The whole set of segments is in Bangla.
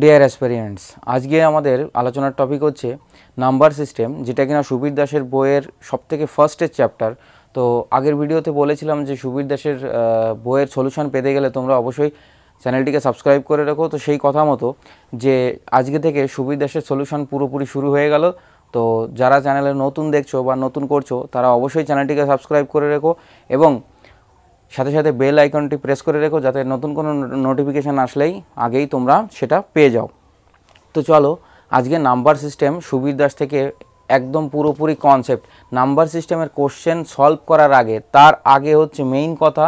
ডিয়ার অ্যাসপেরিয়েন্টস আজকে আমাদের আলোচনার টপিক হচ্ছে নাম্বার সিস্টেম যেটা কিনা সুবীর দাসের বইয়ের সবথেকে ফার্স্টের চ্যাপ্টার তো আগের ভিডিওতে বলেছিলাম যে সুবীর দাসের বইয়ের সলিউশন পেতে গেলে তোমরা অবশ্যই চ্যানেলটিকে সাবস্ক্রাইব করে রাখো তো সেই কথা মতো যে আজকে থেকে সুবীর দাসের সলিউশন পুরোপুরি শুরু হয়ে গেল তো যারা চ্যানেলে নতুন দেখছো বা নতুন করছো তারা অবশ্যই চ্যানেলটিকে সাবস্ক্রাইব করে রেখো এবং সাথে সাথে বেল আইকনটি প্রেস করে রেখো যাতে নতুন কোনো নোটিফিকেশান আসলেই আগেই তোমরা সেটা পেয়ে যাও তো চলো আজকে নাম্বার সিস্টেম সুবীর দাস থেকে একদম পুরোপুরি কনসেপ্ট নাম্বার সিস্টেমের কোশ্চেন সলভ করার আগে তার আগে হচ্ছে মেইন কথা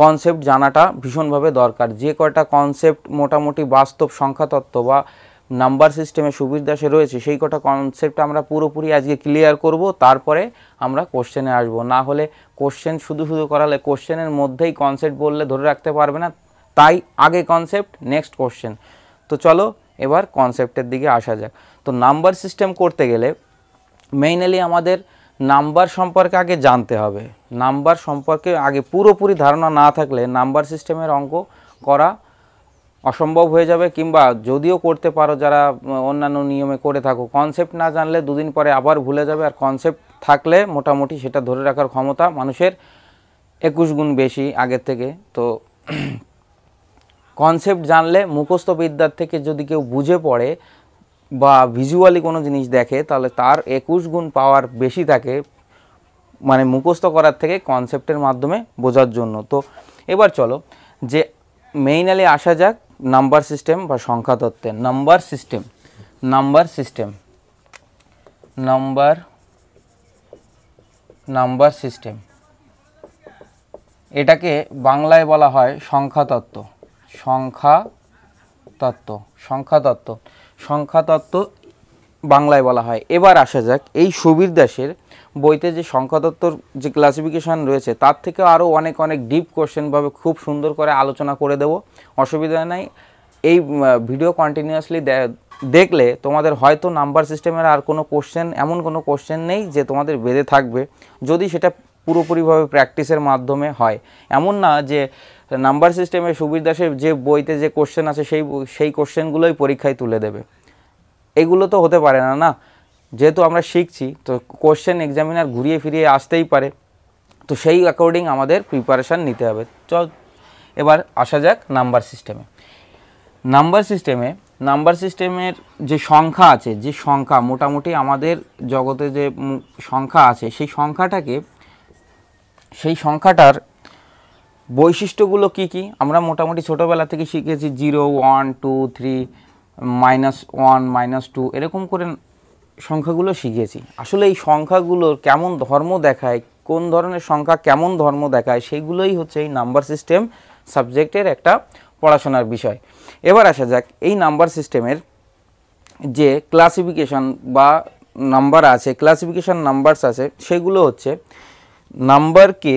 কনসেপ্ট জানাটা ভীষণভাবে দরকার যে কয়টা কনসেপ্ট মোটামুটি বাস্তব সংখ্যাতত্ত্ব বা নাম্বার সিস্টেমে সুবিধা রয়েছে সেই কটা কনসেপ্ট আমরা পুরোপুরি আজকে ক্লিয়ার করব তারপরে আমরা কোশ্চেনে আসব না হলে কোশ্চেন শুধু শুধু করালে কোশ্চেনের মধ্যেই কনসেপ্ট বললে ধরে রাখতে পারবে না তাই আগে কনসেপ্ট নেক্সট কোশ্চেন তো চলো এবার কনসেপ্টের দিকে আসা যাক তো নাম্বার সিস্টেম করতে গেলে মেইনলি আমাদের নাম্বার সম্পর্কে আগে জানতে হবে নাম্বার সম্পর্কে আগে পুরোপুরি ধারণা না থাকলে নাম্বার সিস্টেমের অঙ্ক করা অসম্ভব হয়ে যাবে কিংবা যদিও করতে পারো যারা অন্যান্য নিয়মে করে থাকো কনসেপ্ট না জানলে দুদিন পরে আবার ভুলে যাবে আর কনসেপ্ট থাকলে মোটামুটি সেটা ধরে রাখার ক্ষমতা মানুষের একুশ গুণ বেশি আগের থেকে তো কনসেপ্ট জানলে মুখস্থ বিদ্যার থেকে যদি কেউ বুঝে পড়ে বা ভিজুয়ালি কোনো জিনিস দেখে তাহলে তার একুশ গুণ পাওয়ার বেশি থাকে মানে মুখস্থ করার থেকে কনসেপ্টের মাধ্যমে বোঝার জন্য তো এবার চলো যে মেইনালি আসা যাক নাম্বার সিস্টেম বা সংখ্যা তত্ত্বের number system number system number number system এটাকে বাংলায় বলা হয় সংখ্যা তত্ত্ব সংখ্যা তত্ত্ব সংখ্যা তত্ত্ব সংখ্যা তত্ত্ব বাংলায় বলা হয় এবার আসা যাক এই সুবীর দাসের বইতে যে সংখ্যাতত্ত্বর যে ক্লাসিফিকেশান রয়েছে তার থেকে আরও অনেক অনেক ডিপ কোশ্চেনভাবে খুব সুন্দর করে আলোচনা করে দেবো অসুবিধা নাই এই ভিডিও কন্টিনিউয়াসলি দেখলে তোমাদের হয়তো নাম্বার সিস্টেমের আর কোনো কোশ্চেন এমন কোনো কোশ্চেন নেই যে তোমাদের বেঁধে থাকবে যদি সেটা পুরোপুরিভাবে প্র্যাকটিসের মাধ্যমে হয় এমন না যে নাম্বার সিস্টেমে সুবীর দাসের যে বইতে যে কোশ্চেন আছে সেই সেই কোশ্চেনগুলোই পরীক্ষায় তুলে দেবে এগুলো তো হতে পারে না না যেহেতু আমরা শিখছি তো কোশ্চেন এক্সামিনার ঘুরিয়ে ফিরিয়ে আসতেই পারে তো সেই অ্যাকর্ডিং আমাদের প্রিপারেশান নিতে হবে চ এবার আসা যাক নাম্বার সিস্টেমে নাম্বার সিস্টেমে নাম্বার সিস্টেমের যে সংখ্যা আছে যে সংখ্যা মোটামুটি আমাদের জগতে যে সংখ্যা আছে সেই সংখ্যাটাকে সেই সংখ্যাটার বৈশিষ্ট্যগুলো কি কি আমরা মোটামুটি ছোটোবেলা থেকে শিখেছি zero one two three minus one minus two এরকম করে সংখ্যাগুলো শিখেছি আসলে এই সংখ্যাগুলোর কেমন ধর্ম দেখায় কোন ধরনের সংখ্যা কেমন ধর্ম দেখায় সেইগুলোই হচ্ছে এই নাম্বার সিস্টেম সাবজেক্টের একটা পড়াশোনার বিষয় এবার আসা যাক এই নাম্বার সিস্টেমের যে ক্লাসিফিকেশন বা নাম্বার আছে ক্লাসিফিকেশন নাম্বারস আছে সেগুলো হচ্ছে নাম্বারকে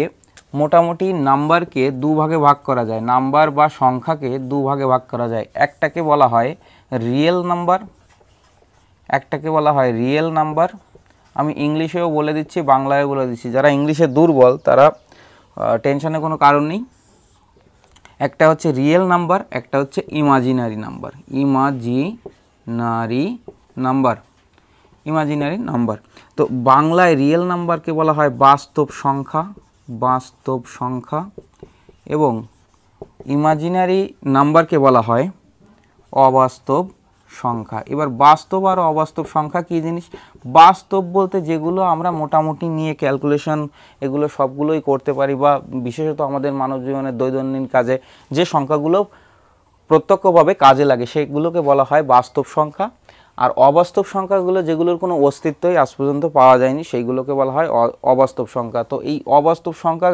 মোটামুটি নাম্বারকে দুভাগে ভাগ করা যায় নাম্বার বা সংখ্যাকে দুভাগে ভাগ করা যায় একটাকে বলা হয় রিয়েল নাম্বার একটাকে বলা হয় রিয়েল নাম্বার আমি ইংলিশেও বলে দিচ্ছি বাংলায়ও বলে দিচ্ছি যারা ইংলিশে দুর্বল তারা টেনশনে কোনো কারণ নেই একটা হচ্ছে রিয়েল নাম্বার একটা হচ্ছে imaginary number imaginary number imaginary number তো বাংলায় রিয়েল নাম্বারকে বলা হয় বাস্তব সংখ্যা বাস্তব সংখ্যা এবং ইমাজিনারি নাম্বারকে বলা হয় অবাস্তব সংখ্যা এবার বাস্তব আর অবাস্তব সংখ্যা কী জিনিস বাস্তব বলতে যেগুলো আমরা মোটামুটি নিয়ে ক্যালকুলেশন এগুলো সবগুলোই করতে পারি বা বিশেষত আমাদের মানব জীবনের দৈনন্দিন কাজে যে সংখ্যাগুলো প্রত্যক্ষভাবে কাজে লাগে সেগুলোকে বলা হয় বাস্তব সংখ্যা আর অবাস্তব সংখ্যাগুলো যেগুলোর কোনো অস্তিত্বই আজ পর্যন্ত পাওয়া যায়নি সেইগুলোকে বলা হয় অবাস্তব সংখ্যা তো এই অবাস্তব সংখ্যা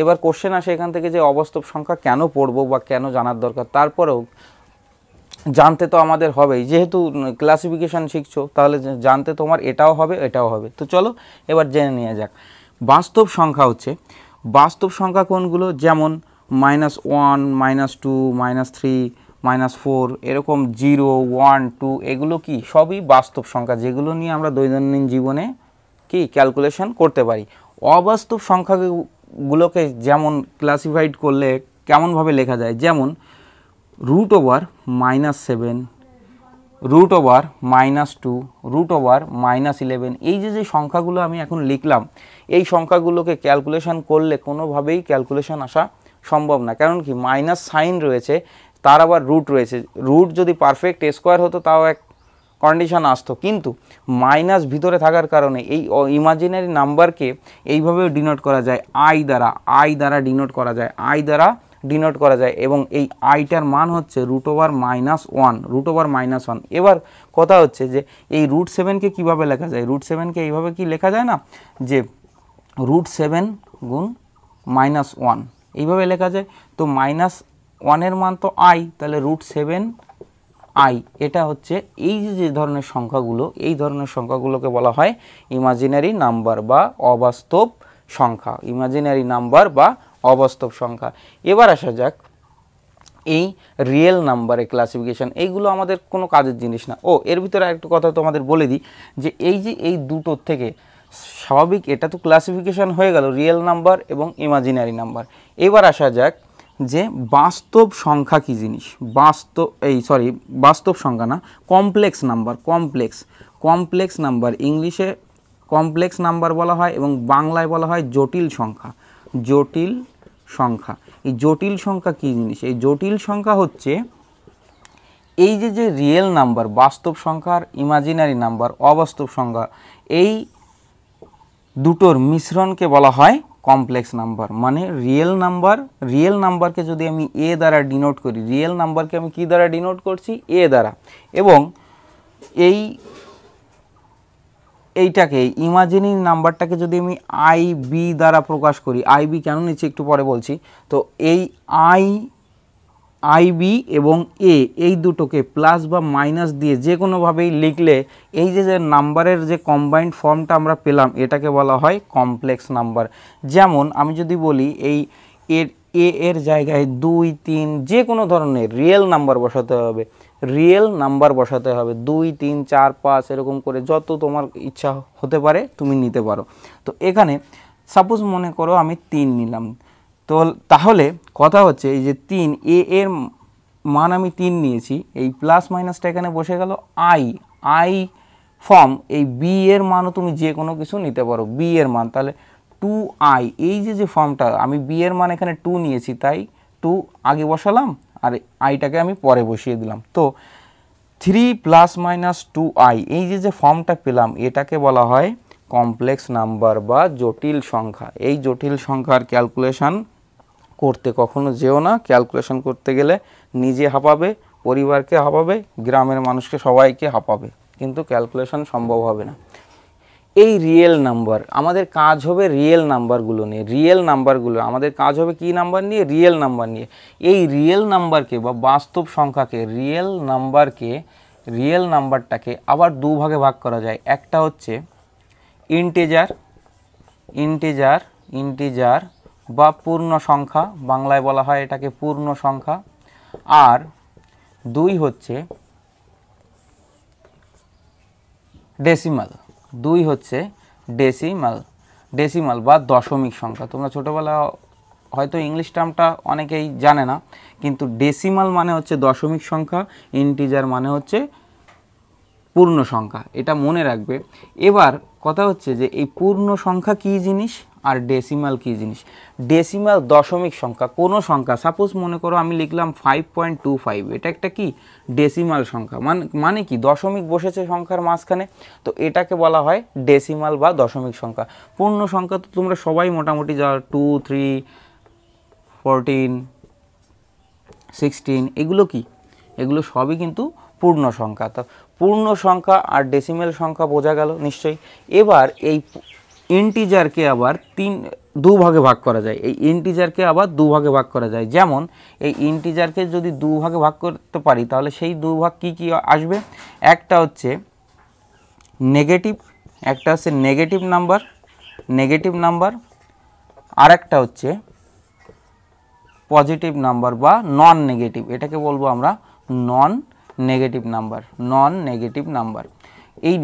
এবার কোশ্চেন আসে এখান থেকে যে অবাস্তব সংখ্যা কেন পড়বো বা কেন জানার দরকার তারপরেও জানতে তো আমাদের হবেই যেহেতু ক্লাসিফিকেশান শিখছো তাহলে জানতে তোমার এটাও হবে এটাও হবে তো চলো এবার জেনে নেওয়া যাক বাস্তব সংখ্যা হচ্ছে বাস্তব সংখ্যা কোনগুলো যেমন minus one minus two minus three minus four এরকম জিরো ওয়ান টু এগুলো কি সবই বাস্তব সংখ্যা যেগুলো নিয়ে আমরা দৈনন্দিন জীবনে কি ক্যালকুলেশন করতে পারি অবাস্তব সংখ্যাগুলোকে যেমন ক্লাসিফাইড করলে কেমনভাবে লেখা যায় যেমন root over minus 7 root over minus 2 root over minus 11 এই যে যে সংখ্যাগুলো আমি এখন লিখলাম এই সংখ্যাগুলোকে ক্যালকুলেশন করলে কোনোভাবেই ক্যালকুলেশন আসা সম্ভব না কারণ কি মাইনাস সাইন রয়েছে তার আবার রুট রয়েছে রুট যদি পারফেক্ট স্কোয়ার হতো তাও এক কন্ডিশন আসতো কিন্তু মাইনাস ভিতরে থাকার কারণে এই ইমাজিনারি নাম্বারকে এইভাবেও ডিনোট করা যায় আই দ্বারা আই দ্বারা ডিনোট করা যায় আই দ্বারা ডিনোট করা যায় এবং এই আইটার মান হচ্ছে root over minus one root over minus one এবার কথা হচ্ছে যে এই রুট সেভেনকে কীভাবে লেখা যায় রুট সেভেনকে এইভাবে কি লেখা যায় না যে রুট সেভেন গুণ মাইনাস ওয়ান এইভাবে লেখা যায় তো মাইনাস ওয়ানের মান তো আই তাহলে রুট সেভেন আই এটা হচ্ছে এই যে যে ধরনের সংখ্যাগুলো এই ধরনের সংখ্যাগুলোকে বলা হয় ইমাজিনারি নাম্বার বা অবাস্তব সংখ্যা ইমাজিনারি নাম্বার বা অবাস্তব সংখ্যা এবার আসা যাক এই রিয়েল নাম্বারের ক্লাসিফিকেশান এইগুলো আমাদের কোনো কাজের জিনিস না ও এর ভিতরে একটা কথা তোমাদের বলে দিই যে এই যে এই দুটোর থেকে স্বাভাবিক এটা তো ক্লাসিফিকেশান হয়ে গেল রিয়েল নাম্বার এবং ইমাজিনারি নাম্বার এবার আসা যাক যে বাস্তব সংখ্যা কি জিনিস বাস্তব এই সরি বাস্তব সংখ্যা না complex number complex complex number ইংলিশে কমপ্লেক্স নাম্বার বলা হয় এবং বাংলায় বলা হয় জটিল সংখ্যা জটিল সংখ্যা এই জটিল সংখ্যা কী জিনিস এই জটিল সংখ্যা হচ্ছে এই যে যে রিয়েল নাম্বার বাস্তব সংখ্যার ইমাজিনারি নাম্বার অবাস্তব সংখ্যা এই দুটোর মিশ্রণকে বলা হয় কমপ্লেক্স নাম্বার মানে রিয়েল নাম্বার রিয়েল নাম্বারকে যদি আমি এ দ্বারা ডিনোট করি রিয়েল নাম্বারকে আমি কি দ্বারা ডিনোট করছি এ দ্বারা এবং এই এইটাকে ইমাজিনিং নাম্বারটাকে যদি আমি আই বি দ্বারা প্রকাশ করি আই বি কেন নিচ্ছি একটু পরে বলছি তো এই আই আই বি এবং এ এই দুটোকে প্লাস বা মাইনাস দিয়ে যে কোনোভাবেই লিখলে এই যে যে নাম্বারের যে কম্বাইন্ড ফর্মটা আমরা পেলাম এটাকে বলা হয় কমপ্লেক্স নাম্বার যেমন আমি যদি বলি এই এর এ এর জায়গায় দুই তিন যে কোনো ধরনের রিয়েল নাম্বার বসাতে হবে রিয়েল নাম্বার বসাতে হবে দুই তিন চার পাঁচ এরকম করে যত তোমার ইচ্ছা হতে পারে তুমি নিতে পারো তো এখানে সাপোজ মনে করো আমি তিন নিলাম তো তাহলে কথা হচ্ছে এই যে তিন এ এর মান আমি তিন নিয়েছি এই প্লাস মাইনাসটা এখানে বসে গেল আই আই ফর্ম এই বি এর মানও তুমি যে কোনো কিছু নিতে পারো বি এর মান তাহলে টু আই এই যে যে ফর্মটা আমি বি এর মান এখানে টু নিয়েছি তাই টু আগে বসালাম আর আইটাকে আমি পরে বসিয়ে দিলাম তো three plus minus two I এই যে যে ফর্মটা পেলাম এটাকে বলা হয় কমপ্লেক্স নাম্বার বা জটিল সংখ্যা এই জটিল সংখ্যার ক্যালকুলেশান করতে কখনো যেও না ক্যালকুলেশান করতে গেলে নিজে হাঁপাবে পরিবারকে হাঁপাবে গ্রামের মানুষকে সবাইকে হাঁপাবে কিন্তু ক্যালকুলেশান সম্ভব হবে না এই রিয়েল নাম্বার আমাদের কাজ হবে রিয়েল নাম্বারগুলো নিয়ে রিয়েল নাম্বারগুলো আমাদের কাজ হবে কি নাম্বার নিয়ে রিয়েল নাম্বার নিয়ে এই রিয়েল নাম্বারকে বা বাস্তব সংখ্যাকে রিয়েল নাম্বারকে রিয়েল নাম্বারটাকে আবার দুভাগে ভাগ করা যায় একটা হচ্ছে ইন্টেজার ইন্টেজার ইন্টেজার বা পূর্ণ সংখ্যা বাংলায় বলা হয় এটাকে পূর্ণ সংখ্যা আর দুই হচ্ছে ডেসিমাল দুই হচ্ছে ডেসিমাল ডেসিমাল বা দশমিক সংখ্যা তোমরা ছোটোবেলা হয়তো ইংলিশ টার্মটা অনেকেই জানে না কিন্তু ডেসিমাল মানে হচ্ছে দশমিক সংখ্যা ইন্টিজার মানে হচ্ছে পূর্ণ সংখ্যা এটা মনে রাখবে এবার কথা হচ্ছে যে এই পূর্ণ সংখ্যা কী জিনিস আর ডেসিমাল কী জিনিস ডেসিমাল দশমিক সংখ্যা কোনো সংখ্যা সাপোজ মনে করো আমি লিখলাম ফাইভ পয়েন্ট টু ফাইভ এটা একটা কি ডেসিমাল সংখ্যা মানে মানে কি দশমিক বসেছে সংখ্যার মাঝখানে তো এটাকে বলা হয় ডেসিমাল বা দশমিক সংখ্যা পূর্ণ সংখ্যা তো তোমরা সবাই মোটামুটি যা টু থ্রি ফোরটিন সিক্সটিন এগুলো কি এগুলো সবই কিন্তু পূর্ণ সংখ্যা তো পূর্ণ সংখ্যা আর ডেসিমেল সংখ্যা বোঝা গেল নিশ্চয়ই এবার এই ইন্টিজারকে আবার তিন দুভাগে ভাগ করা যায় এই ইন্টিজারকে আবার দুভাগে ভাগ করা যায় যেমন এই ইন্টিজারকে যদি দুভাগে ভাগ করতে পারি তাহলে সেই দুভাগ কি কি আসবে একটা হচ্ছে নেগেটিভ একটা হচ্ছে নেগেটিভ নাম্বার নেগেটিভ নাম্বার আর একটা হচ্ছে পজিটিভ নাম্বার বা নন নেগেটিভ এটাকে বলবো আমরা non negative number non negative number এই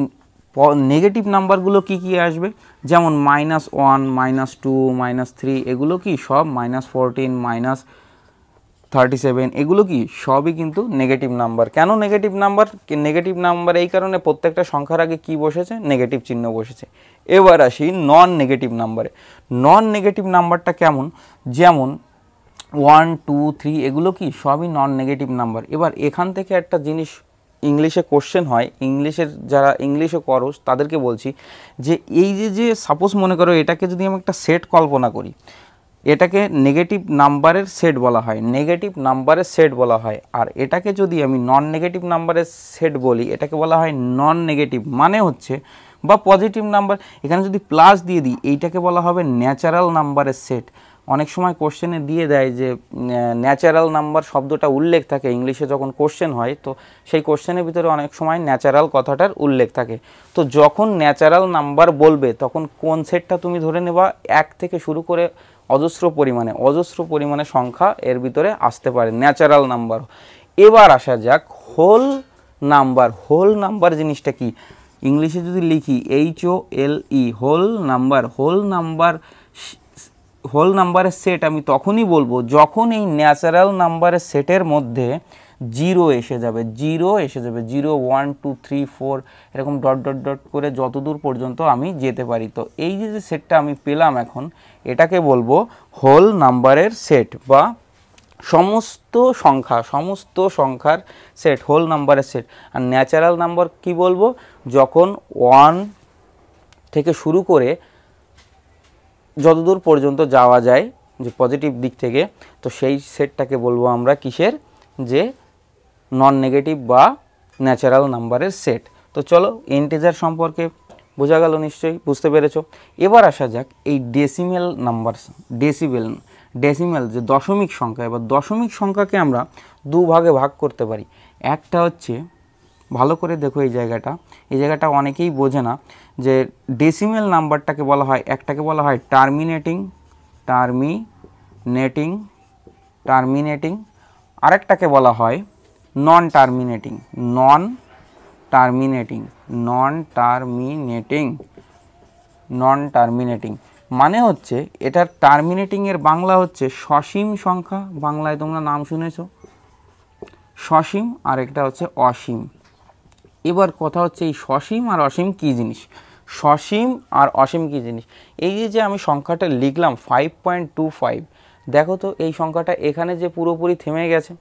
নেগেটিভ নাম্বারগুলো কি কি আসবে যেমন minus one minus two minus three এগুলো কি সব minus fourteen minus thirty seven এগুলো কি সবই কিন্তু নেগেটিভ নাম্বার কেন নেগেটিভ নাম্বার নেগেটিভ নাম্বার এই কারণে প্রত্যেকটা সংখ্যার আগে কি বসেছে নেগেটিভ চিহ্ন বসেছে এবার আসি নন নেগেটিভ নাম্বারে নন নেগেটিভ নাম্বারটা কেমন যেমন ওয়ান টু থ্রি এগুলো কি সবই নন নেগেটিভ নাম্বার এবার এখান থেকে একটা জিনিস ইংলিশে কোশ্চেন হয় ইংলিশের যারা ইংলিশে করো তাদেরকে বলছি যে এই যে যে সাপোজ মনে করো এটাকে যদি আমি একটা সেট কল্পনা করি এটাকে নেগেটিভ নাম্বারের সেট বলা হয় নেগেটিভ নাম্বারের সেট বলা হয় আর এটাকে যদি আমি নন নেগেটিভ নাম্বারের সেট বলি এটাকে বলা হয় নন নেগেটিভ মানে হচ্ছে বা পজিটিভ নাম্বার এখানে যদি প্লাস দিয়ে দিই এইটাকে বলা হবে ন্যাচারাল নাম্বারের সেট অনেক সময় কোশ্চেনে দিয়ে দেয় যে ন্যাচারাল নাম্বার শব্দটা উল্লেখ থাকে ইংলিশে যখন কোশ্চেন হয় তো সেই কোশ্চেনের ভিতরে অনেক সময় ন্যাচারাল কথাটার উল্লেখ থাকে তো যখন ন্যাচারাল নাম্বার বলবে তখন কোন সেটটা তুমি ধরে নেবা এক থেকে শুরু করে অজস্র পরিমাণে অজস্র পরিমাণে সংখ্যা এর ভিতরে আসতে পারে ন্যাচারাল নাম্বার এবার আসা যাক হোল নাম্বার হোল নাম্বার জিনিসটা কি ইংলিশে যদি লিখি H O L E whole number whole number whole নাম্বারের সেট আমি তখনই বলবো যখন এই ন্যাচারাল নাম্বারের সেটের মধ্যে জিরো এসে যাবে জিরো এসে যাবে zero one two three four এরকম ডট ডট ডট করে যতদূর পর্যন্ত আমি যেতে পারি তো এই যে যে সেটটা আমি পেলাম এখন এটাকে বলবো হোল নাম্বারের সেট বা সমস্ত সংখ্যা সমস্ত সংখ্যার সেট হোল নাম্বারের সেট আর ন্যাচারাল নাম্বার কি বলবো যখন ওয়ান থেকে শুরু করে যতদূর পর্যন্ত যাওয়া যায় যে পজিটিভ দিক থেকে তো সেই সেটটাকে বলবো আমরা কিসের যে নন নেগেটিভ বা ন্যাচারাল নাম্বারের সেট তো চলো ইন্টিজার সম্পর্কে বোঝা গেল নিশ্চয়ই বুঝতে পেরেছ এবার আসা যাক এই ডেসিমেল নাম্বার ডেসিবেল ডেসিমেল যে দশমিক সংখ্যা এবার দশমিক সংখ্যাকে আমরা দুভাগে ভাগ করতে পারি একটা হচ্ছে ভালো করে দেখো এই জায়গাটা এই জায়গাটা অনেকেই বোঝে না যে ডেসিমেল নাম্বারটাকে বলা হয় একটাকে বলা হয় টার্মিনেটিং টার্মি নেটিং টার্মিনেটিং আরেকটাকে বলা হয় non terminating non terminating non terminating non terminating মানে হচ্ছে এটার টার্মিনেটিংয়ের বাংলা হচ্ছে সসীম সংখ্যা বাংলায় তোমরা নাম শুনেছ সসীম আর একটা হচ্ছে অসীম এবার কথা হচ্ছে এই সসীম আর অসীম কী জিনিস সসীম আর অসীম কী জিনিস এই যে আমি সংখ্যাটা লিখলাম ফাইভ পয়েন্ট টু ফাইভ দেখো তো এই সংখ্যাটা এখানে যে পুরোপুরি থেমে গেছে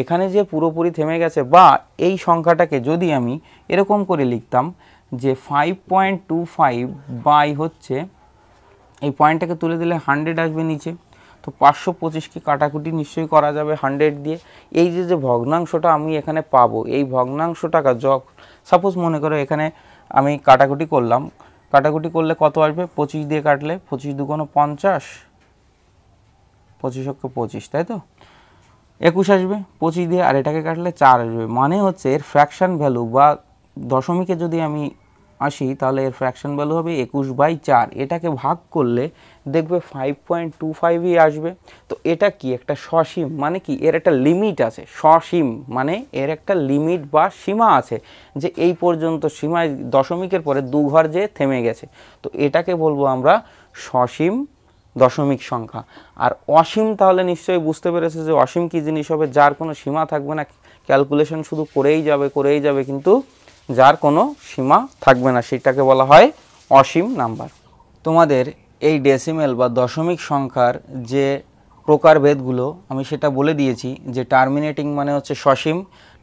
এখানে যে পুরোপুরি থেমে গেছে বা এই সংখ্যাটাকে যদি আমি এরকম করে লিখতাম যে five point two five by হচ্ছে এই পয়েন্টটাকে তুলে দিলে হান্ড্রেড আসবে নিচে তো পাঁচশো পঁচিশকে কাটাকুটি নিশ্চয়ই করা যাবে হান্ড্রেড দিয়ে এই যে যে ভগ্নাংশটা আমি এখানে পাবো এই ভগ্নাংশ টাকা যক সাপোজ মনে করো এখানে আমি কাটাকুটি করলাম কাটাকুটি করলে কত আসবে পঁচিশ দিয়ে কাটলে পঁচিশ দুগুণ পঞ্চাশ পঁচিশ অক্ষ পঁচিশ তাই তো একুশ আসবে পঁচিশ দিয়ে আর এটাকে কাটলে চার আসবে মানে হচ্ছে এর ফ্র্যাকশান ভ্যালু বা দশমিকে যদি আমি আসি তাহলে এর ফ্র্যাকশন ভ্যালু হবে একুশ বাই চার এটাকে ভাগ করলে দেখবে ফাইভ পয়েন্ট টু ফাইভই আসবে তো এটা কি একটা সসীম মানে কি এর একটা লিমিট আছে সসীম মানে এর একটা লিমিট বা সীমা আছে যে এই পর্যন্ত সীমায় দশমিকের পরে দু ঘর যে থেমে গেছে তো এটাকে বলবো আমরা সসীম দশমিক সংখ্যা আর অসীম তাহলে নিশ্চয়ই বুঝতে পেরেছে যে অসীম কী জিনিস হবে যার কোনো সীমা থাকবে না ক্যালকুলেশন শুধু করেই যাবে করেই যাবে কিন্তু যার কোনো সীমা থাকবে না সেটাকে বলা হয় অসীম নাম্বার তোমাদের এই ডেসিমেল বা দশমিক সংখ্যার যে প্রকারভেদগুলো আমি সেটা বলে দিয়েছি যে টার্মিনেটিং মানে হচ্ছে সসীম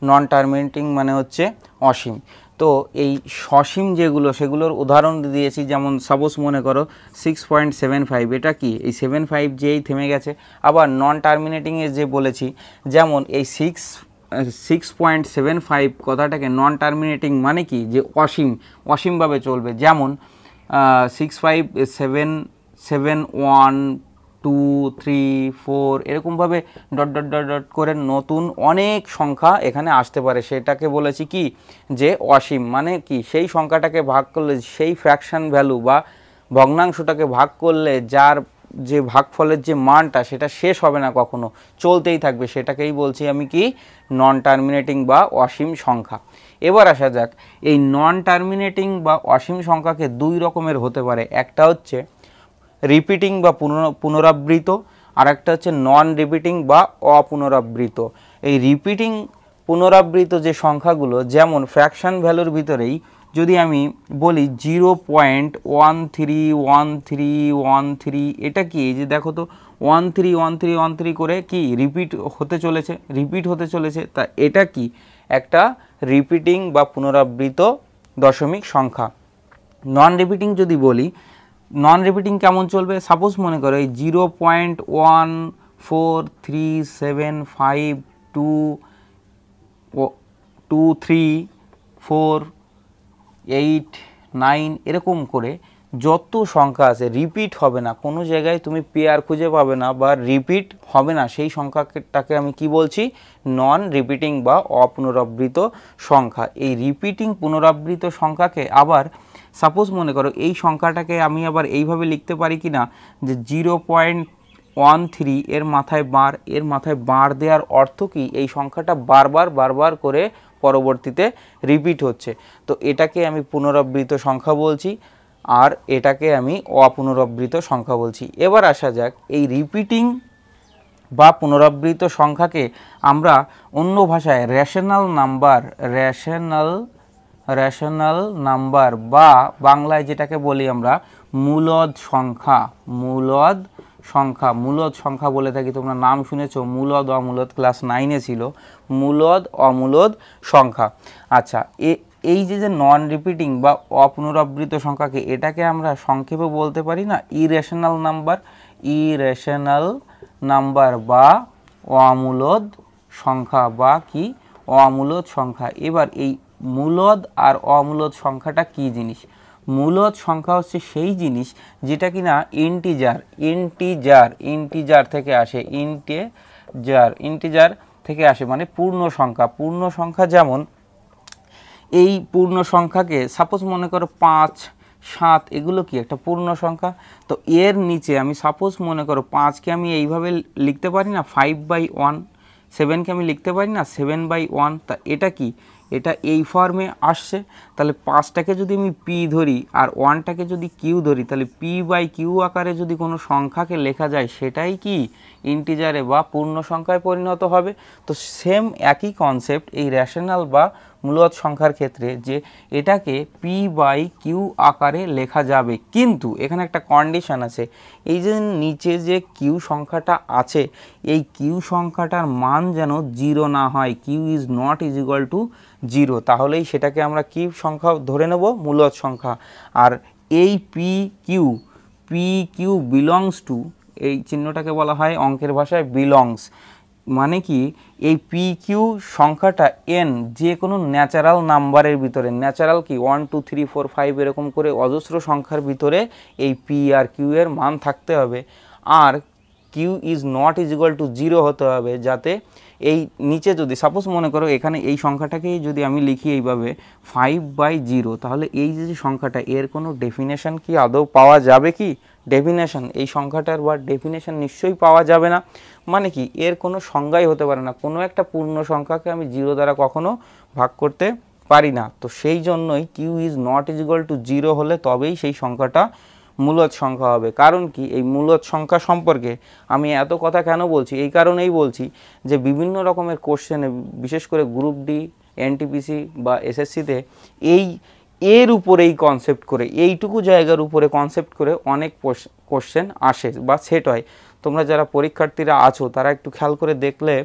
নন টার্মিনেটিং মানে হচ্ছে অসীম তো এই সসীম যেগুলো সেগুলোর উদাহরণ দিয়েছি যেমন সাপোজ মনে করো সিক্স পয়েন্ট সেভেন ফাইভ এটা কি এই সেভেন ফাইভ যেই থেমে গেছে আবার নন টার্মিনেটিংয়ে যে বলেছি যেমন এই six six point seven five কথাটাকে নন টার্মিনেটিং মানে কি যে অসীম অসীমভাবে চলবে যেমন six five seven seven one two three four এরকমভাবে ডট ডট ডট ডট করে নতুন অনেক সংখ্যা এখানে আসতে পারে সেটাকে বলেছি কি যে অসীম মানে কি সেই সংখ্যাটাকে ভাগ করলে সেই ফ্র্যাকশান ভ্যালু বা ভগ্নাংশটাকে ভাগ করলে যার যে ভাগফলের যে মানটা সেটা শেষ হবে না কখনো চলতেই থাকবে সেটাকেই বলছি আমি কি নন টার্মিনেটিং বা অসীম সংখ্যা এবার আসা যাক এই নন টার্মিনেটিং বা অসীম সংখ্যাকে দুই রকমের হতে পারে একটা হচ্ছে রিপিটিং বা পুনরাবৃত আর একটা হচ্ছে নন রিপিটিং বা অপুনরাবৃত এই রিপিটিং পুনরাবৃত যে সংখ্যাগুলো যেমন ফ্র্যাকশান ভ্যালুর ভিতরেই যদি আমি বলি zero point one three one three one three এটা কি যে দেখো তো one three one three one three করে কি রিপিট হতে চলেছে রিপিট হতে চলেছে তা এটা কি একটা রিপিটিং বা পুনরাবৃত দশমিক সংখ্যা নন রিপিটিং যদি বলি নন রিপিটিং কেমন চলবে সাপোজ মনে করো এই zero point one four three seven five two two three four eight nine এরকম করে যত সংখ্যা আছে রিপিট হবে না কোনো জায়গায় তুমি পেয়ার খুঁজে পাবে না বা রিপিট হবে না সেই সংখ্যাটাকে আমি কি বলছি নন রিপিটিং বা অপুনরাবৃত সংখ্যা এই রিপিটিং পুনরাবৃত সংখ্যাকে আবার সাপোজ মনে করো এই সংখ্যাটাকে আমি আবার এইভাবে লিখতে পারি কি না যে জিরো পয়েন্ট ওয়ান থ্রি এর মাথায় বার এর মাথায় বার দেওয়ার অর্থ কি এই সংখ্যাটা বারবার বারবার করে পরবর্তীতে রিপিট হচ্ছে তো এটাকে আমি পুনরাবৃত সংখ্যা বলছি আর এটাকে আমি অপুনরাবৃত সংখ্যা বলছি এবার আসা যাক এই রিপিটিং বা পুনরাবৃত সংখ্যাকে আমরা অন্য ভাষায় rational number rational rational number বা বাংলায় যেটাকে বলি আমরা মূলদ সংখ্যা মূলদ সংখ্যা মূলদ সংখ্যা বলে থাকি তোমরা নাম শুনেছ মূলদ অমূলদ ক্লাস নাইনে ছিল মূলদ অমূলদ সংখ্যা আচ্ছা এ এই যে যে নন রিপিটিং বা অপুনরাবৃত সংখ্যাকে এটাকে আমরা সংক্ষেপে বলতে পারি না ইরেশনাল নাম্বার ইরেশনাল নাম্বার বা অমূলদ সংখ্যা বা কি অমূলদ সংখ্যা এবার এই মূলদ আর অমূলদ সংখ্যাটা কি জিনিস মূলত সংখ্যা হচ্ছে সেই জিনিস যেটা কিনা ইন্টিজার ইন্টিজার ইন্টিজার থেকে আসে ইন্টে জার ইন্টিজার থেকে আসে মানে পূর্ণ সংখ্যা পূর্ণ সংখ্যা যেমন এই পূর্ণ সংখ্যাকে সাপোজ মনে করো পাঁচ সাত এগুলো কি একটা পূর্ণ সংখ্যা তো এর নিচে আমি সাপোজ মনে করো পাঁচকে আমি এইভাবে লিখতে পারি না ফাইভ বাই ওয়ান সেভেনকে আমি লিখতে পারি না সেভেন বাই ওয়ান তা এটা কি এটা এই ফর্মে আসছে তাহলে পাঁচটাকে যদি আমি পি ধরি আর ওয়ানটাকে যদি কিউ ধরি তাহলে পি বাই কিউ আকারে যদি কোনো সংখ্যাকে লেখা যায় সেটাই কি ইন্টিজারে বা পূর্ণ সংখ্যায় পরিণত হবে তো সেম একই কনসেপ্ট এই রেশনাল বা মূলত সংখ্যার ক্ষেত্রে যে এটাকে পি বাই কিউ আকারে লেখা যাবে কিন্তু এখানে একটা কন্ডিশন আছে এই যে নিচে যে কিউ সংখ্যাটা আছে এই কিউ সংখ্যাটার মান যেন জিরো না হয় Q is not is equal to zero তাহলেই সেটাকে আমরা কি সংখ্যা ধরে নেব মূলদ সংখ্যা আর এই P Q P Q belongs to এই চিহ্নটাকে বলা হয় অঙ্কের ভাষায় বিলংস মানে কি এই পি কিউ সংখ্যাটা এন যে কোনো ন্যাচারাল নাম্বারের ভিতরে ন্যাচারাল কি one two three four five এরকম করে অজস্র সংখ্যার ভিতরে এই পি আর কিউ এর মান থাকতে হবে আর Q is not is equal to zero হতে হবে যাতে এই নিচে যদি সাপোজ মনে করো এখানে এই সংখ্যাটাকেই যদি আমি লিখি এইভাবে ফাইভ বাই জিরো তাহলে এই যে সংখ্যাটা এর কোনো ডেফিনেশান কি আদৌ পাওয়া যাবে কি ডেফিনেশান এই সংখ্যাটার বা ডেফিনেশান নিশ্চয়ই পাওয়া যাবে না মানে কি এর কোনো সংজ্ঞাই হতে পারে না কোনো একটা পূর্ণ সংখ্যাকে আমি জিরো দ্বারা কখনো ভাগ করতে পারি না তো সেই জন্যই Q is not is equal to zero হলে তবেই সেই সংখ্যাটা মূলত সংখ্যা হবে কারণ কি এই মূলত সংখ্যা সম্পর্কে আমি এত কথা কেন বলছি এই কারণেই বলছি যে বিভিন্ন রকমের কোশ্চেনে বিশেষ করে গ্রুপ ডি এনটিপিসি বা এসএসসিতে এই এর উপরে এই কনসেপ্ট করে এইটুকু জায়গার উপরে কনসেপ্ট করে অনেক কোশ্চেন আসে বা সেট হয় তোমরা যারা পরীক্ষার্থীরা আছো তারা একটু খেয়াল করে দেখলে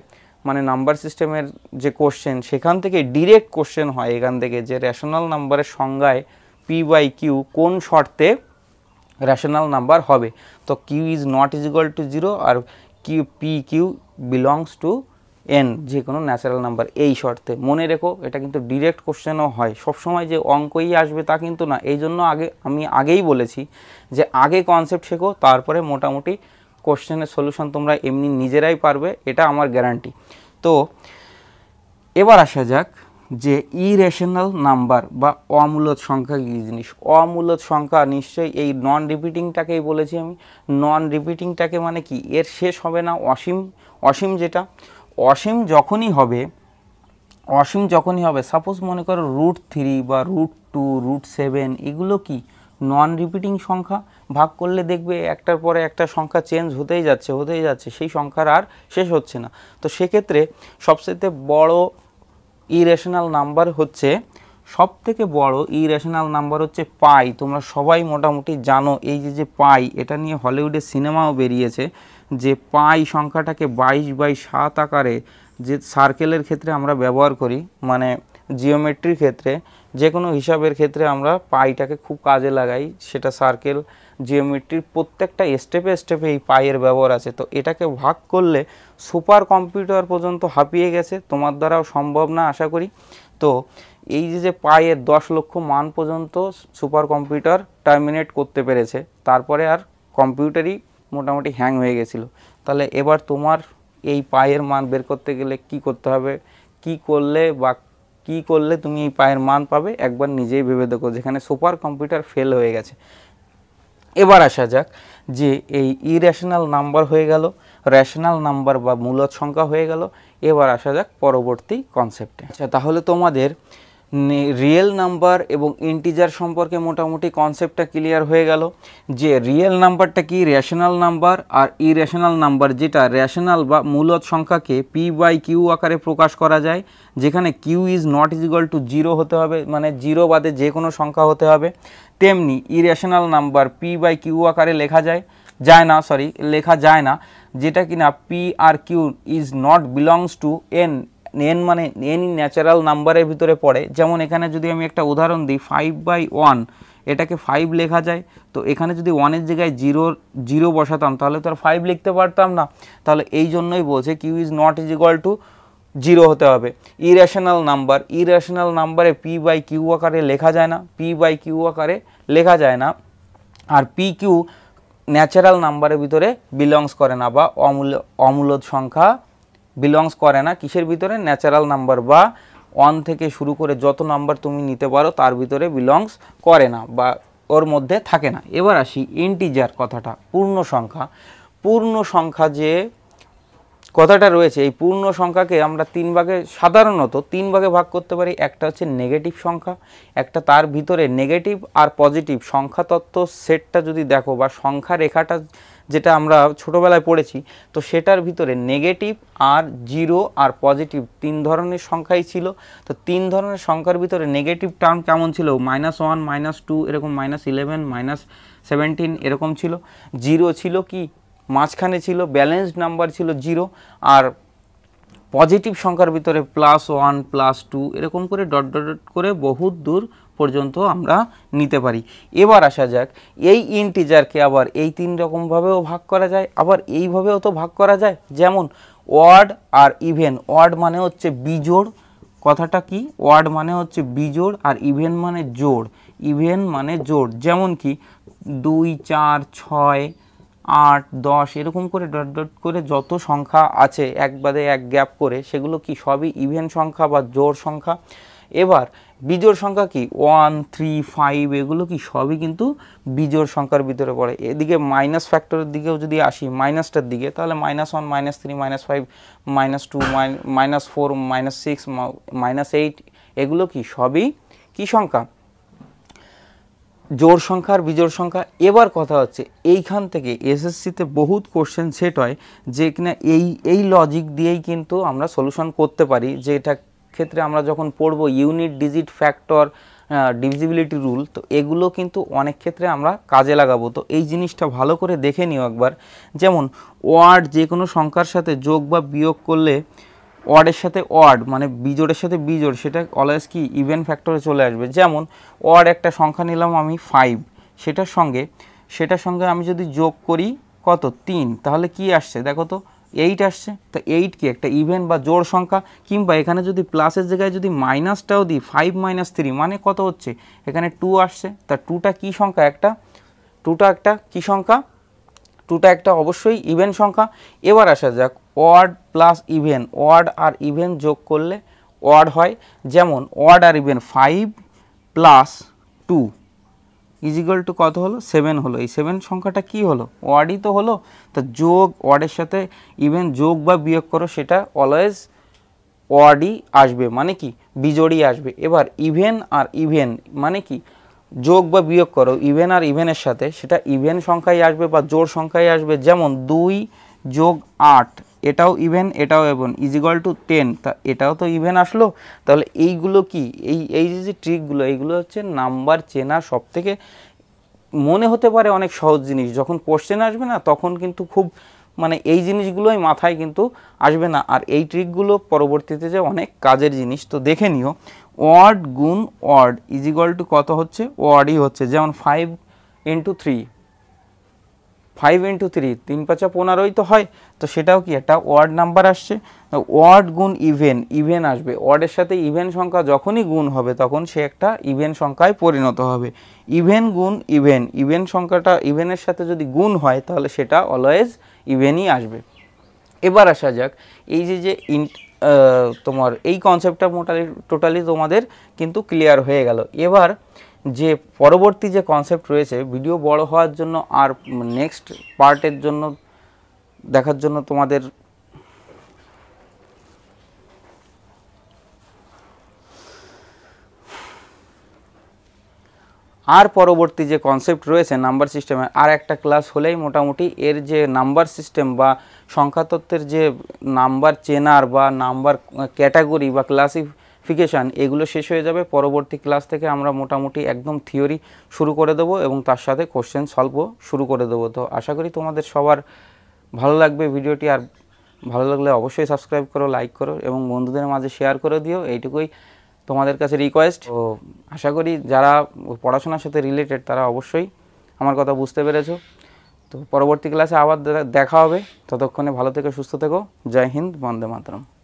মানে নাম্বার সিস্টেমের যে কোশ্চেন সেখান থেকে ডিরেক্ট কোশ্চেন হয় এখান থেকে যে রেশনাল নাম্বারের সংজ্ঞায় পি বাই কিউ কোন শর্তে রেশনাল নাম্বার হবে তো Q is not is equal to zero আর Q P Q belongs to N যে কোনো ন্যাচারাল নাম্বার এই শর্তে মনে রেখো এটা কিন্তু ডিরেক্ট কোশ্চেনও হয় সবসময় যে অঙ্কই আসবে তা কিন্তু না এই জন্য আগে আমি আগেই বলেছি যে আগে কনসেপ্ট শেখো তারপরে মোটামুটি কোশ্চেনের সলিউশন তোমরা এমনি নিজেরাই পারবে এটা আমার গ্যারান্টি তো এবার আসা যাক যে ইরেশনাল নাম্বার বা অমূলত সংখ্যা কী জিনিস অমূলত সংখ্যা নিশ্চয়ই এই নন রিপিটিংটাকেই বলেছি আমি নন রিপিটিংটাকে মানে কি এর শেষ হবে না অসীম অসীম যেটা অসীম যখনই হবে অসীম যখনই হবে সাপোজ মনে করো রুট থ্রি বা রুট টু রুট সেভেন এগুলো কি নন রিপিটিং সংখ্যা ভাগ করলে দেখবে একটার পরে একটা সংখ্যা চেঞ্জ হতেই যাচ্ছে হতেই যাচ্ছে সেই সংখ্যার আর শেষ হচ্ছে না তো সেক্ষেত্রে সবচেয়ে বড় ইরেশনাল নাম্বার হচ্ছে সব থেকে বড় ইরেশনাল নাম্বার হচ্ছে পাই তোমরা সবাই মোটামুটি জানো এই যে যে পাই এটা নিয়ে হলিউডে সিনেমাও বেরিয়েছে যে পাই সংখ্যাটাকে বাইশ বাই সাত আকারে যে সার্কেলের ক্ষেত্রে আমরা ব্যবহার করি মানে জিওমেট্রির ক্ষেত্রে যে কোনো হিসাবের ক্ষেত্রে আমরা পাইটাকে খুব কাজে লাগাই সেটা সার্কেল জিওমেট্রির প্রত্যেকটা স্টেপে স্টেপে এই পায়ের ব্যবহার আছে তো এটাকে ভাগ করলে সুপার কম্পিউটার পর্যন্ত হাঁপিয়ে গেছে তোমার দ্বারাও সম্ভব না আশা করি তো এই যে যে পায়ের দশ লক্ষ মান পর্যন্ত সুপার কম্পিউটার টার্মিনেট করতে পেরেছে তারপরে আর কম্পিউটারই মোটামুটি হ্যাং হয়ে গেছিলো তাহলে এবার তোমার এই পায়ের মান বের করতে গেলে কি করতে হবে কি করলে বা কি করলে তুমি এই পায়ের মান পাবে একবার নিজেই ভেবে দেখো যেখানে সুপার কম্পিউটার ফেল হয়ে গেছে এবার আসা যাক যে এই ইরেশনাল নাম্বার হয়ে গেল রেশনাল নাম্বার বা মূলত সংখ্যা হয়ে গেল এবার আসা যাক পরবর্তী কনসেপ্টে আচ্ছা তাহলে তোমাদের রিয়েল নাম্বার এবং ইন্টিজার সম্পর্কে মোটামুটি কনসেপ্টটা ক্লিয়ার হয়ে গেল যে রিয়েল নাম্বারটা কি রেশনাল নাম্বার আর ইরেশনাল নাম্বার যেটা রেশনাল বা মূলত সংখ্যাকে পি বাই কিউ আকারে প্রকাশ করা যায় যেখানে Q is not is equal to zero হতে হবে মানে জিরো বাদে যে কোনো সংখ্যা হতে হবে তেমনি irrational number P by Q আকারে লেখা যায় যায় না সরি লেখা যায় না যেটা কিনা পি আর Q is not belongs to N N মানে এনি ন্যাচারাল নাম্বারের ভিতরে পড়ে যেমন এখানে যদি আমি একটা উদাহরণ দিই ফাইভ বাই ওয়ান এটাকে ফাইভ লেখা যায় তো এখানে যদি ওয়ানের জায়গায় জিরো জিরো বসাতাম তাহলে তো আর ফাইভ লিখতে পারতাম না তাহলে এই জন্যই বলছে Q is not is equal to zero হতে হবে ইরেশনাল নাম্বার ইরেশনাল নাম্বারে পি বাই কিউ আকারে লেখা যায় না পি বাই কিউ আকারে লেখা যায় না আর পি কিউ ন্যাচারাল নাম্বারের ভিতরে বিলংস করে না বা অমূল্য অমূলদ সংখ্যা বিলংস করে না কিসের ভিতরে ন্যাচারাল নাম্বার বা ওয়ান থেকে শুরু করে যত নাম্বার তুমি নিতে পারো তার ভিতরে বিলংস করে না বা ওর মধ্যে থাকে না এবার আসি ইন্টিজার কথাটা পূর্ণ সংখ্যা পূর্ণ সংখ্যা যে কথাটা রয়েছে এই পূর্ণ সংখ্যাকে আমরা তিন ভাগে সাধারণত তিন ভাগে ভাগ করতে পারি একটা হচ্ছে নেগেটিভ সংখ্যা একটা তার ভিতরে নেগেটিভ আর পজিটিভ সংখ্যা তত্ত্ব সেটটা যদি দেখো বা সংখ্যা রেখাটা যেটা আমরা ছোটোবেলায় পড়েছি তো সেটার ভিতরে নেগেটিভ আর জিরো আর পজিটিভ তিন ধরনের সংখ্যাই ছিল তো তিন ধরনের সংখ্যার ভিতরে নেগেটিভ টার্ম কেমন ছিল মাইনাস ওয়ান মাইনাস টু এরকম মাইনাস ইলেভেন মাইনাস সেভেন্টিন এরকম ছিল জিরো ছিল কি মাঝখানে ছিল ব্যালেন্সড নাম্বার ছিল জিরো আর পজিটিভ সংখ্যার ভিতরে প্লাস ওয়ান প্লাস টু এরকম করে ডট ডট ডট করে বহুত দূর পর্যন্ত আমরা নিতে পারি এবার আসা যাক এই ইন্টিজারকে আবার এই তিন রকমভাবেও ভাগ করা যায় আবার এইভাবেও তো ভাগ করা যায় যেমন ওয়ার্ড আর ইভেন ওয়ার্ড মানে হচ্ছে বিজোড় কথাটা কি ওয়ার্ড মানে হচ্ছে বিজোড় আর ইভেন মানে জোড় ইভেন মানে জোড় যেমন কি দুই চার ছয় আট দশ এরকম করে ডট ডট করে যত সংখ্যা আছে এক বাদে এক গ্যাপ করে সেগুলো কি সবই ইভেন সংখ্যা বা জোর সংখ্যা এবার বিজোড় সংখ্যা কি ওয়ান থ্রি ফাইভ এগুলো কি সবই কিন্তু বিজোর সংখ্যার ভিতরে পড়ে এদিকে মাইনাস ফ্যাক্টরের দিকেও যদি আসি মাইনাসটার দিকে তাহলে minus one minus three minus five minus two minus four minus six minus eight এগুলো কি সবই কি সংখ্যা জোর সংখ্যা আর বিজোড় সংখ্যা এবার কথা হচ্ছে এইখান থেকে এসএসসিতে বহুত কোশ্চেন সেট হয় যে কিনা এই এই লজিক দিয়েই কিন্তু আমরা সলিউশন করতে পারি যে এটা ক্ষেত্রে আমরা যখন পড়ব unit digit factor divisibility rule তো এগুলো কিন্তু অনেক ক্ষেত্রে আমরা কাজে লাগাবো তো এই জিনিসটা ভালো করে দেখে নিও একবার যেমন ওয়ার্ড যে কোনো সংখ্যার সাথে যোগ বা বিয়োগ করলে ওয়ার্ডের সাথে ওয়ার্ড মানে বিজোড়ের সাথে বিজোড় সেটা অলওয়েজ কি ইভেন ফ্যাক্টরে চলে আসবে যেমন ওয়ার্ড একটা সংখ্যা নিলাম আমি ফাইভ সেটার সঙ্গে সেটার সঙ্গে আমি যদি যোগ করি কত তিন তাহলে কি আসছে দেখো তো এইট আসছে তো এইট কি একটা ইভেন বা জোড় সংখ্যা কিংবা এখানে যদি প্লাসের জায়গায় যদি মাইনাসটাও দিই ফাইভ মাইনাস থ্রি মানে কত হচ্ছে এখানে টু আসছে তা টুটা কি সংখ্যা একটা টুটা একটা কি সংখ্যা টুটা একটা অবশ্যই ইভেন সংখ্যা এবার আসা যাক ওয়ার্ড প্লাস ইভেন ওয়ার্ড আর ইভেন যোগ করলে ওয়ার্ড হয় যেমন ওয়ার্ড আর even five plus two is equal two কত হলো সেভেন হলো এই সেভেন সংখ্যাটা কি হলো ওয়ার্ডই তো হলো তা যোগ ওয়ার্ডের সাথে ইভেন যোগ বা বিয়োগ করো সেটা অলওয়েজ ওয়ার্ডই আসবে মানে কি বিজড়ই আসবে এবার ইভেন আর ইভেন মানে কি যোগ বা বিয়োগ করো ইভেন আর ইভেনের সাথে সেটা ইভেন সংখ্যায় আসবে বা জোর সংখ্যায় আসবে যেমন দুই যোগ আট এটাও ইভেন এটাও এবং ইজ টু টেন তা এটাও তো ইভেন আসলো তাহলে এইগুলো কি এই এই যে যে ট্রিকগুলো এইগুলো হচ্ছে নাম্বার চেনা সব থেকে মনে হতে পারে অনেক সহজ জিনিস যখন কোশ্চেন আসবে না তখন কিন্তু খুব মানে এই জিনিসগুলোই মাথায় কিন্তু আসবে না আর এই ট্রিকগুলো পরবর্তীতে যে অনেক কাজের জিনিস তো দেখে নিও ওয়ার্ড গুণ ওয়ার্ড ইজ টু কত হচ্ছে ওয়ার্ডই হচ্ছে যেমন five into three five into three তিন পাঁচা পনেরোই তো হয় তো সেটাও কি একটা ওয়ার্ড নাম্বার আসছে ওয়ার্ড গুণ ইভেন ইভেন আসবে ওয়ার্ডের সাথে ইভেন সংখ্যা যখনই গুণ হবে তখন সে একটা ইভেন সংখ্যায় পরিণত হবে ইভেন গুণ ইভেন ইভেন সংখ্যাটা ইভেনের সাথে যদি গুণ হয় তাহলে সেটা অলওয়েজ ইভেনই আসবে এবার আসা যাক এই যে যে ইন তোমার এই কনসেপ্টটা মোটালি টোটালি তোমাদের কিন্তু ক্লিয়ার হয়ে গেল এবার যে পরবর্তী যে কনসেপ্ট রয়েছে ভিডিও বড় হওয়ার জন্য আর নেক্সট পার্টের জন্য দেখার জন্য তোমাদের আর পরবর্তী যে কনসেপ্ট রয়েছে নাম্বার সিস্টেমের আর একটা ক্লাস হলেই মোটামুটি এর যে নাম্বার সিস্টেম বা সংখ্যাতত্ত্বের যে নাম্বার চেনার বা নাম্বার ক্যাটাগরি বা ক্লাসি ক্লাসিফিকেশান এগুলো শেষ হয়ে যাবে পরবর্তী ক্লাস থেকে আমরা মোটামুটি একদম থিওরি শুরু করে দেবো এবং তার সাথে কোশ্চেন সলভও শুরু করে দেবো তো আশা করি তোমাদের সবার ভালো লাগবে ভিডিওটি আর ভালো লাগলে অবশ্যই সাবস্ক্রাইব করো লাইক করো এবং বন্ধুদের মাঝে শেয়ার করে দিও এইটুকুই তোমাদের কাছে রিকোয়েস্ট ও আশা করি যারা পড়াশোনার সাথে রিলেটেড তারা অবশ্যই আমার কথা বুঝতে পেরেছো তো পরবর্তী ক্লাসে আবার দেখা হবে ততক্ষণে ভালো থেকে সুস্থ থেকো জয় হিন্দ বন্দে মাতরম